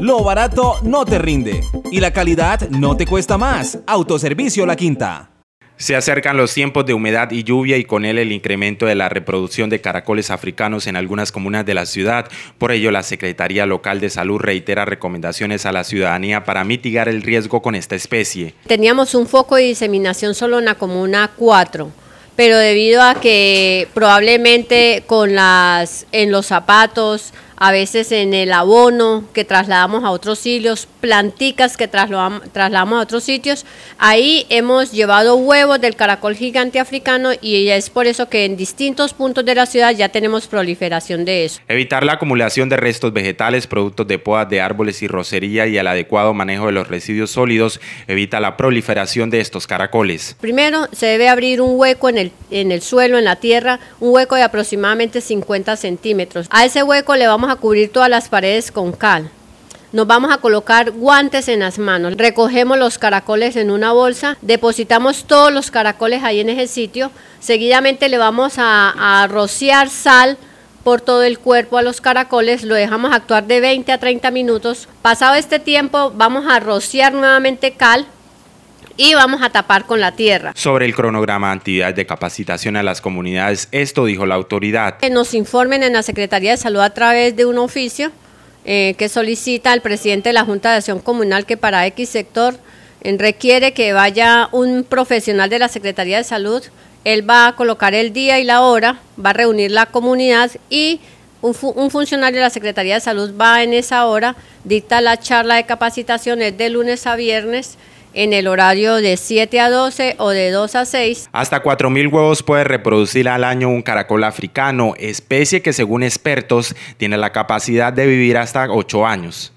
Lo barato no te rinde y la calidad no te cuesta más. Autoservicio La Quinta. Se acercan los tiempos de humedad y lluvia y con él el incremento de la reproducción de caracoles africanos en algunas comunas de la ciudad. Por ello, la Secretaría Local de Salud reitera recomendaciones a la ciudadanía para mitigar el riesgo con esta especie. Teníamos un foco de diseminación solo en la comuna 4, pero debido a que probablemente con las en los zapatos a veces en el abono que trasladamos a otros sitios, planticas que trasladamos a otros sitios. Ahí hemos llevado huevos del caracol gigante africano y es por eso que en distintos puntos de la ciudad ya tenemos proliferación de eso. Evitar la acumulación de restos vegetales, productos de podas de árboles y rocería y el adecuado manejo de los residuos sólidos evita la proliferación de estos caracoles. Primero, se debe abrir un hueco en el, en el suelo, en la tierra, un hueco de aproximadamente 50 centímetros. A ese hueco le vamos a a cubrir todas las paredes con cal. Nos vamos a colocar guantes en las manos. Recogemos los caracoles en una bolsa, depositamos todos los caracoles ahí en ese sitio. Seguidamente le vamos a, a rociar sal por todo el cuerpo a los caracoles, lo dejamos actuar de 20 a 30 minutos. Pasado este tiempo vamos a rociar nuevamente cal y vamos a tapar con la tierra. Sobre el cronograma de actividades de capacitación a las comunidades, esto dijo la autoridad. Que nos informen en la Secretaría de Salud a través de un oficio eh, que solicita al presidente de la Junta de Acción Comunal que para X sector eh, requiere que vaya un profesional de la Secretaría de Salud. Él va a colocar el día y la hora, va a reunir la comunidad y un, funcionario de la Secretaría de Salud va en esa hora, dicta la charla de capacitaciones de lunes a viernes en el horario de 7 a 12 o de 2 a 6. Hasta 4.000 huevos puede reproducir al año un caracol africano, especie que según expertos tiene la capacidad de vivir hasta 8 años.